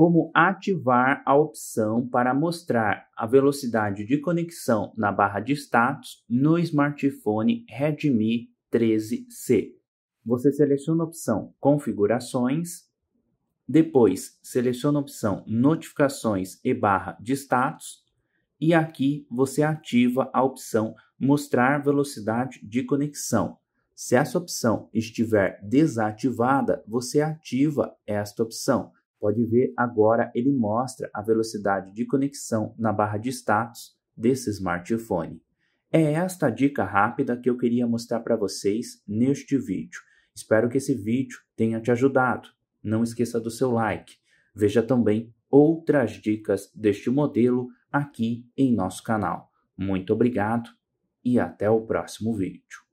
como ativar a opção para mostrar a velocidade de conexão na barra de status no smartphone Redmi 13C. Você seleciona a opção Configurações, depois seleciona a opção Notificações e barra de status, e aqui você ativa a opção Mostrar velocidade de conexão. Se essa opção estiver desativada, você ativa esta opção. Pode ver agora ele mostra a velocidade de conexão na barra de status desse smartphone. É esta dica rápida que eu queria mostrar para vocês neste vídeo. Espero que esse vídeo tenha te ajudado. Não esqueça do seu like. Veja também outras dicas deste modelo aqui em nosso canal. Muito obrigado e até o próximo vídeo.